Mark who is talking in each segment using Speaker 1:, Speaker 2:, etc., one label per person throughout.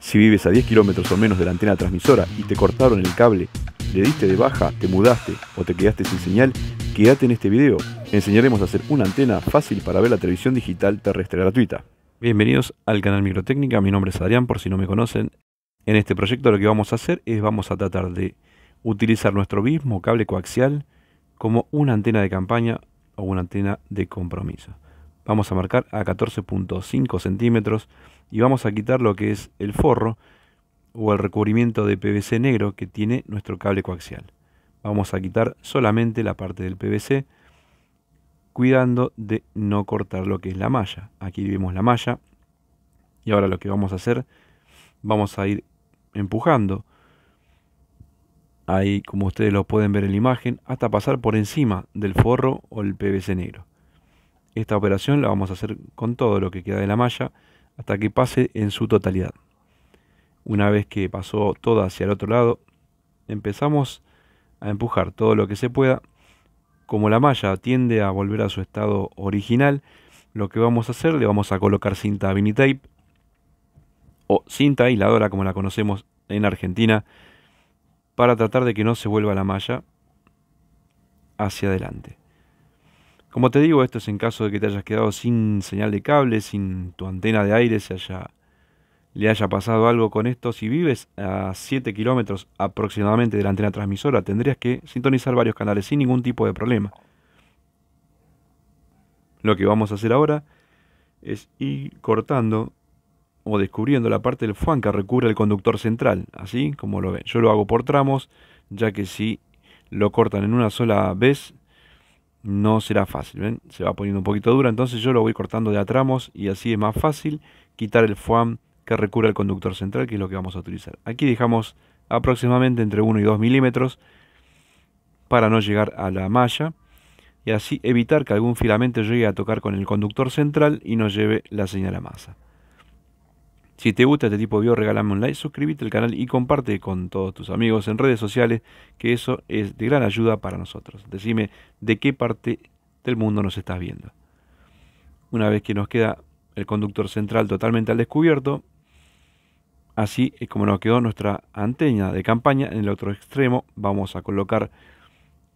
Speaker 1: Si vives a 10 kilómetros o menos de la antena transmisora y te cortaron el cable, le diste de baja, te mudaste o te quedaste sin señal, quédate en este video. Enseñaremos a hacer una antena fácil para ver la televisión digital terrestre gratuita. Bienvenidos al canal Microtécnica, mi nombre es Adrián por si no me conocen. En este proyecto lo que vamos a hacer es vamos a tratar de utilizar nuestro mismo cable coaxial como una antena de campaña o una antena de compromiso. Vamos a marcar a 14.5 centímetros y vamos a quitar lo que es el forro o el recubrimiento de PVC negro que tiene nuestro cable coaxial. Vamos a quitar solamente la parte del PVC cuidando de no cortar lo que es la malla. Aquí vemos la malla y ahora lo que vamos a hacer, vamos a ir empujando. Ahí, como ustedes lo pueden ver en la imagen, hasta pasar por encima del forro o el PVC negro. Esta operación la vamos a hacer con todo lo que queda de la malla hasta que pase en su totalidad. Una vez que pasó toda hacia el otro lado, empezamos a empujar todo lo que se pueda. Como la malla tiende a volver a su estado original, lo que vamos a hacer, le vamos a colocar cinta vinitape o cinta aisladora como la conocemos en Argentina para tratar de que no se vuelva la malla hacia adelante. Como te digo, esto es en caso de que te hayas quedado sin señal de cable, sin tu antena de aire, se haya, le haya pasado algo con esto. Si vives a 7 kilómetros aproximadamente de la antena transmisora, tendrías que sintonizar varios canales sin ningún tipo de problema. Lo que vamos a hacer ahora es ir cortando o descubriendo la parte del fuan que recubre el conductor central, así como lo ven. Yo lo hago por tramos, ya que si lo cortan en una sola vez, no será fácil, Se va poniendo un poquito dura, entonces yo lo voy cortando de a tramos y así es más fácil quitar el foam que recubre el conductor central, que es lo que vamos a utilizar. Aquí dejamos aproximadamente entre 1 y 2 milímetros para no llegar a la malla y así evitar que algún filamento llegue a tocar con el conductor central y nos lleve la señal a masa. Si te gusta este tipo de video, regálame un like, suscríbete al canal y comparte con todos tus amigos en redes sociales, que eso es de gran ayuda para nosotros. Decime de qué parte del mundo nos estás viendo. Una vez que nos queda el conductor central totalmente al descubierto, así es como nos quedó nuestra antena de campaña. En el otro extremo vamos a colocar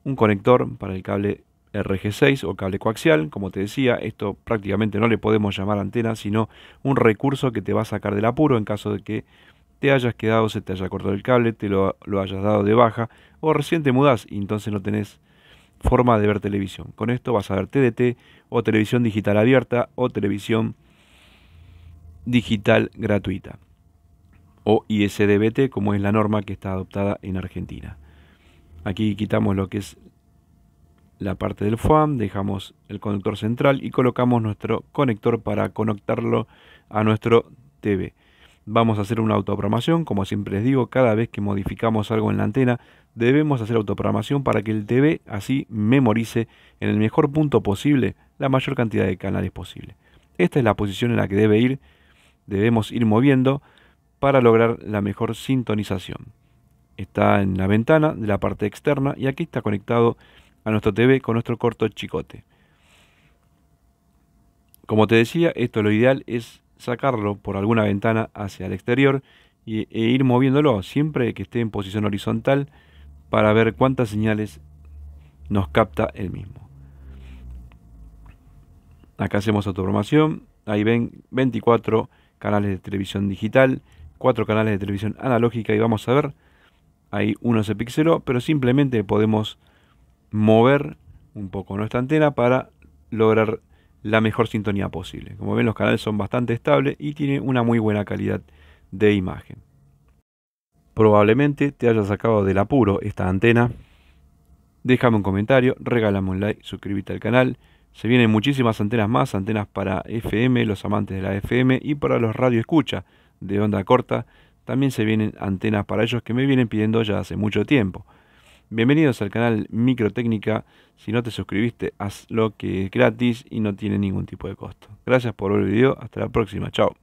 Speaker 1: un conector para el cable RG6 o cable coaxial, como te decía, esto prácticamente no le podemos llamar antena, sino un recurso que te va a sacar del apuro en caso de que te hayas quedado, se te haya cortado el cable, te lo, hayas dado de baja o recién te mudás y entonces no tenés forma de ver televisión. Con esto vas a ver TDT o televisión digital abierta o televisión digital gratuita o ISDBT como es la norma que está adoptada en Argentina. Aquí quitamos lo que es la parte del FAM, dejamos el conector central y colocamos nuestro conector para conectarlo a nuestro TV. Vamos a hacer una autoprogramación, como siempre les digo, cada vez que modificamos algo en la antena debemos hacer autoprogramación para que el TV así memorice en el mejor punto posible la mayor cantidad de canales posible. Esta es la posición en la que debe ir, debemos ir moviendo para lograr la mejor sintonización. Está en la ventana de la parte externa y aquí está conectado a nuestro TV con nuestro corto chicote. Como te decía, esto lo ideal es sacarlo por alguna ventana hacia el exterior e ir moviéndolo siempre que esté en posición horizontal para ver cuántas señales nos capta el mismo. Acá hacemos automación. ahí ven 24 canales de televisión digital, 4 canales de televisión analógica y vamos a ver, ahí uno se pixeló, pero simplemente podemos mover un poco nuestra antena para lograr la mejor sintonía posible. Como ven los canales son bastante estables y tiene una muy buena calidad de imagen. Probablemente te hayas sacado del apuro esta antena. Déjame un comentario, regálame un like, suscríbete al canal. Se vienen muchísimas antenas más, antenas para FM, los amantes de la FM y para los radio escucha de onda corta. También se vienen antenas para ellos que me vienen pidiendo ya hace mucho tiempo. Bienvenidos al canal Microtécnica. Si no te suscribiste, hazlo que es gratis y no tiene ningún tipo de costo. Gracias por ver el video. Hasta la próxima. Chao.